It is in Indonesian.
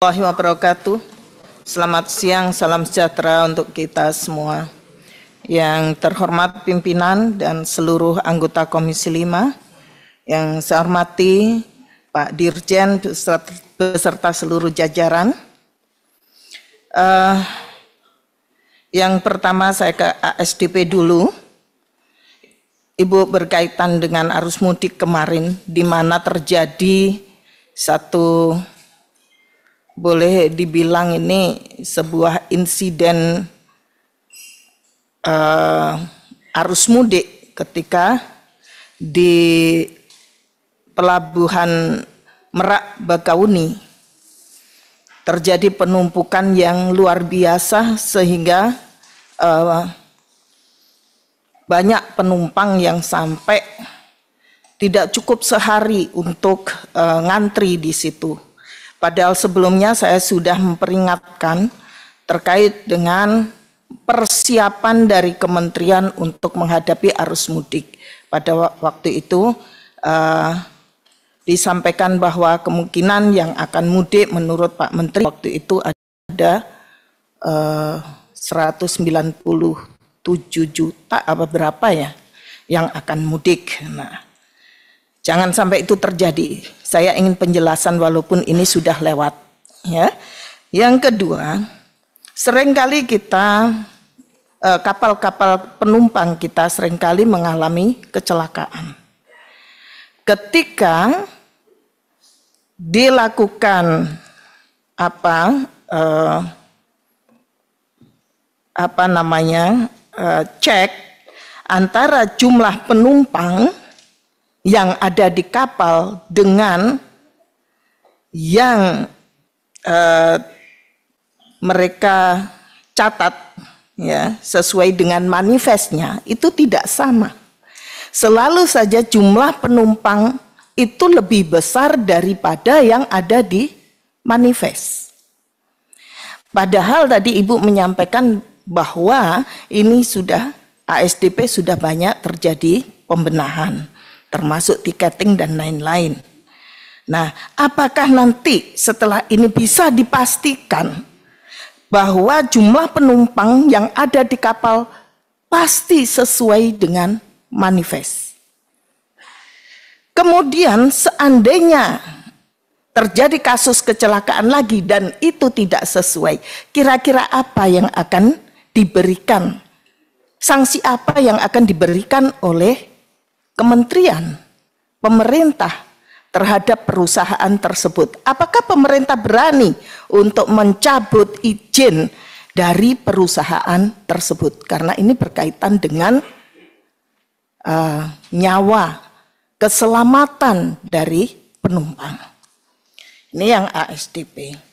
warahmatullahi wabarakatuh. Selamat siang, salam sejahtera untuk kita semua. Yang terhormat pimpinan dan seluruh anggota Komisi 5, yang saya hormati Pak Dirjen beserta seluruh jajaran. Uh, yang pertama saya ke ASDP dulu. Ibu berkaitan dengan arus mudik kemarin, di mana terjadi satu boleh dibilang ini sebuah insiden uh, arus mudik ketika di pelabuhan Merak Bakauni terjadi penumpukan yang luar biasa sehingga uh, banyak penumpang yang sampai tidak cukup sehari untuk uh, ngantri di situ Padahal sebelumnya saya sudah memperingatkan terkait dengan persiapan dari kementerian untuk menghadapi arus mudik. Pada waktu itu uh, disampaikan bahwa kemungkinan yang akan mudik menurut Pak Menteri waktu itu ada eh, uh, 197 juta apa berapa ya yang akan mudik. Nah, Jangan sampai itu terjadi. Saya ingin penjelasan walaupun ini sudah lewat, ya. Yang kedua, seringkali kita eh, kapal-kapal penumpang kita seringkali mengalami kecelakaan. Ketika dilakukan apa eh, apa namanya eh, cek antara jumlah penumpang yang ada di kapal dengan yang eh, mereka catat ya sesuai dengan manifestnya itu tidak sama. Selalu saja jumlah penumpang itu lebih besar daripada yang ada di manifest. Padahal tadi Ibu menyampaikan bahwa ini sudah ASDP sudah banyak terjadi pembenahan termasuk tiketing dan lain-lain. Nah, apakah nanti setelah ini bisa dipastikan bahwa jumlah penumpang yang ada di kapal pasti sesuai dengan manifest? Kemudian seandainya terjadi kasus kecelakaan lagi dan itu tidak sesuai, kira-kira apa yang akan diberikan? Sanksi apa yang akan diberikan oleh kementerian, pemerintah terhadap perusahaan tersebut. Apakah pemerintah berani untuk mencabut izin dari perusahaan tersebut? Karena ini berkaitan dengan uh, nyawa, keselamatan dari penumpang. Ini yang ASDP.